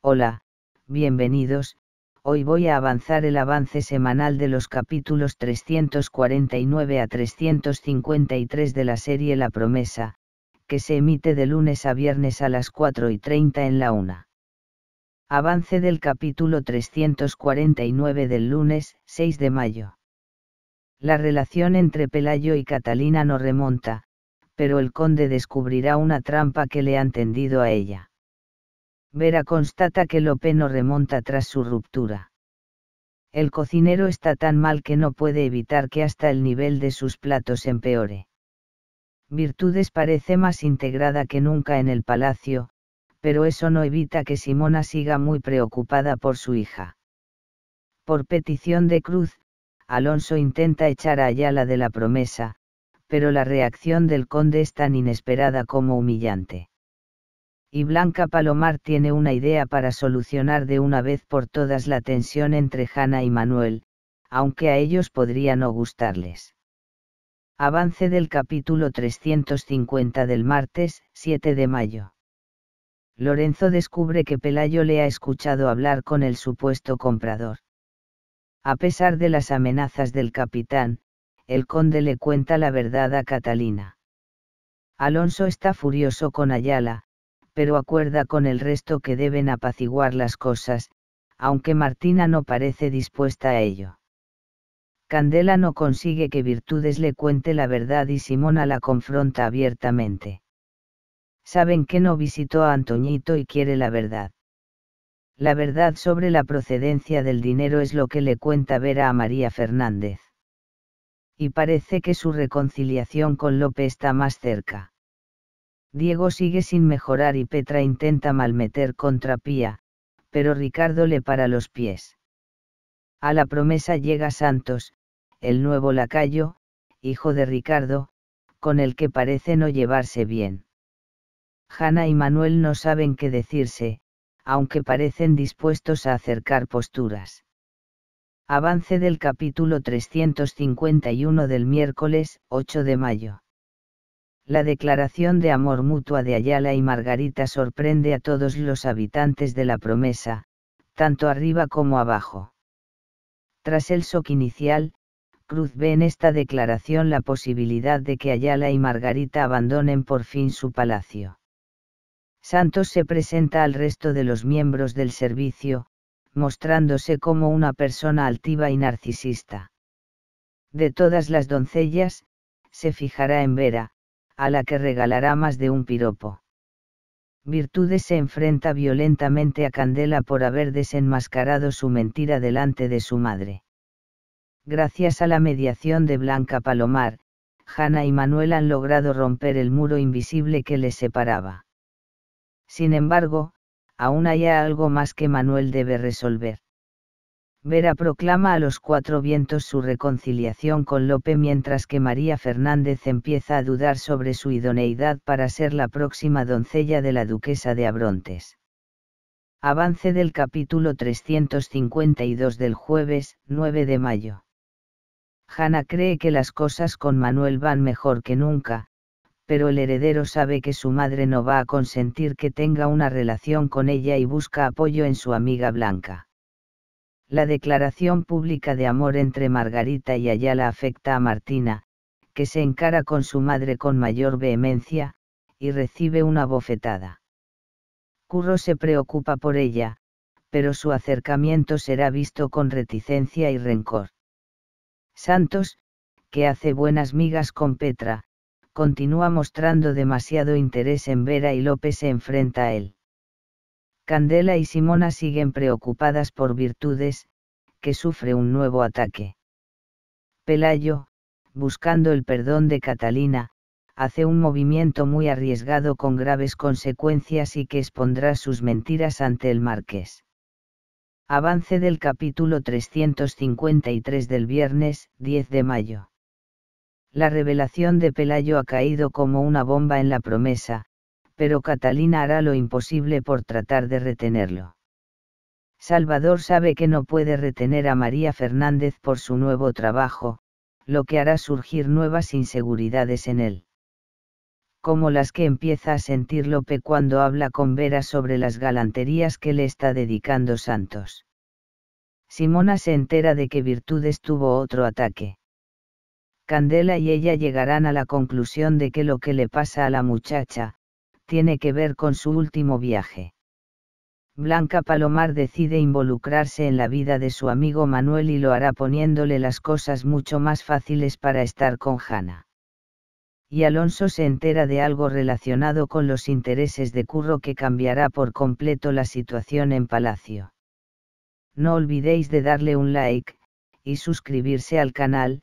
Hola, bienvenidos, hoy voy a avanzar el avance semanal de los capítulos 349 a 353 de la serie La Promesa, que se emite de lunes a viernes a las 4 y 30 en la 1. Avance del capítulo 349 del lunes, 6 de mayo. La relación entre Pelayo y Catalina no remonta, pero el conde descubrirá una trampa que le han tendido a ella Vera constata que Lope no remonta tras su ruptura. El cocinero está tan mal que no puede evitar que hasta el nivel de sus platos empeore. Virtudes parece más integrada que nunca en el palacio, pero eso no evita que Simona siga muy preocupada por su hija. Por petición de Cruz, Alonso intenta echar a Ayala de la promesa, pero la reacción del conde es tan inesperada como humillante y Blanca Palomar tiene una idea para solucionar de una vez por todas la tensión entre Hanna y Manuel, aunque a ellos podría no gustarles. Avance del capítulo 350 del martes, 7 de mayo. Lorenzo descubre que Pelayo le ha escuchado hablar con el supuesto comprador. A pesar de las amenazas del capitán, el conde le cuenta la verdad a Catalina. Alonso está furioso con Ayala, pero acuerda con el resto que deben apaciguar las cosas, aunque Martina no parece dispuesta a ello. Candela no consigue que Virtudes le cuente la verdad y Simona la confronta abiertamente. Saben que no visitó a Antoñito y quiere la verdad. La verdad sobre la procedencia del dinero es lo que le cuenta Vera a María Fernández. Y parece que su reconciliación con López está más cerca. Diego sigue sin mejorar y Petra intenta malmeter contra Pía, pero Ricardo le para los pies. A la promesa llega Santos, el nuevo lacayo, hijo de Ricardo, con el que parece no llevarse bien. Hanna y Manuel no saben qué decirse, aunque parecen dispuestos a acercar posturas. Avance del capítulo 351 del miércoles 8 de mayo. La declaración de amor mutua de Ayala y Margarita sorprende a todos los habitantes de la promesa, tanto arriba como abajo. Tras el shock inicial, Cruz ve en esta declaración la posibilidad de que Ayala y Margarita abandonen por fin su palacio. Santos se presenta al resto de los miembros del servicio, mostrándose como una persona altiva y narcisista. De todas las doncellas, se fijará en Vera, a la que regalará más de un piropo. Virtudes se enfrenta violentamente a Candela por haber desenmascarado su mentira delante de su madre. Gracias a la mediación de Blanca Palomar, Hanna y Manuel han logrado romper el muro invisible que les separaba. Sin embargo, aún hay algo más que Manuel debe resolver. Vera proclama a los cuatro vientos su reconciliación con Lope mientras que María Fernández empieza a dudar sobre su idoneidad para ser la próxima doncella de la duquesa de Abrontes. Avance del capítulo 352 del jueves, 9 de mayo. Hanna cree que las cosas con Manuel van mejor que nunca, pero el heredero sabe que su madre no va a consentir que tenga una relación con ella y busca apoyo en su amiga Blanca. La declaración pública de amor entre Margarita y Ayala afecta a Martina, que se encara con su madre con mayor vehemencia, y recibe una bofetada. Curro se preocupa por ella, pero su acercamiento será visto con reticencia y rencor. Santos, que hace buenas migas con Petra, continúa mostrando demasiado interés en Vera y López se enfrenta a él. Candela y Simona siguen preocupadas por Virtudes, que sufre un nuevo ataque. Pelayo, buscando el perdón de Catalina, hace un movimiento muy arriesgado con graves consecuencias y que expondrá sus mentiras ante el marqués. Avance del capítulo 353 del viernes, 10 de mayo. La revelación de Pelayo ha caído como una bomba en la promesa, pero Catalina hará lo imposible por tratar de retenerlo. Salvador sabe que no puede retener a María Fernández por su nuevo trabajo, lo que hará surgir nuevas inseguridades en él. Como las que empieza a sentir Lope cuando habla con Vera sobre las galanterías que le está dedicando Santos. Simona se entera de que Virtudes tuvo otro ataque. Candela y ella llegarán a la conclusión de que lo que le pasa a la muchacha, tiene que ver con su último viaje. Blanca Palomar decide involucrarse en la vida de su amigo Manuel y lo hará poniéndole las cosas mucho más fáciles para estar con Hannah. Y Alonso se entera de algo relacionado con los intereses de Curro que cambiará por completo la situación en Palacio. No olvidéis de darle un like, y suscribirse al canal,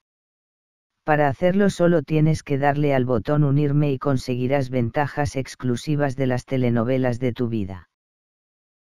Para hacerlo solo tienes que darle al botón unirme y conseguirás ventajas exclusivas de las telenovelas de tu vida.